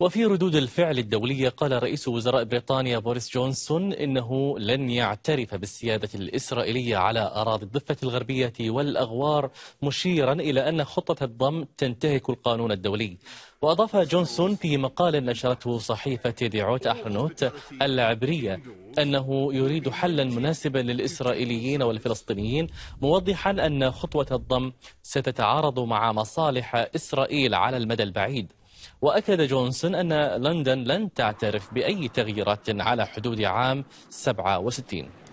وفي ردود الفعل الدولية قال رئيس وزراء بريطانيا بوريس جونسون إنه لن يعترف بالسيادة الإسرائيلية على أراضي الضفة الغربية والأغوار مشيرا إلى أن خطة الضم تنتهك القانون الدولي وأضاف جونسون في مقال نشرته صحيفة ديعوت أحرنوت العبرية أنه يريد حلا مناسبا للإسرائيليين والفلسطينيين موضحا أن خطوة الضم ستتعارض مع مصالح إسرائيل على المدى البعيد وأكد جونسون أن لندن لن تعترف بأي تغييرات على حدود عام 67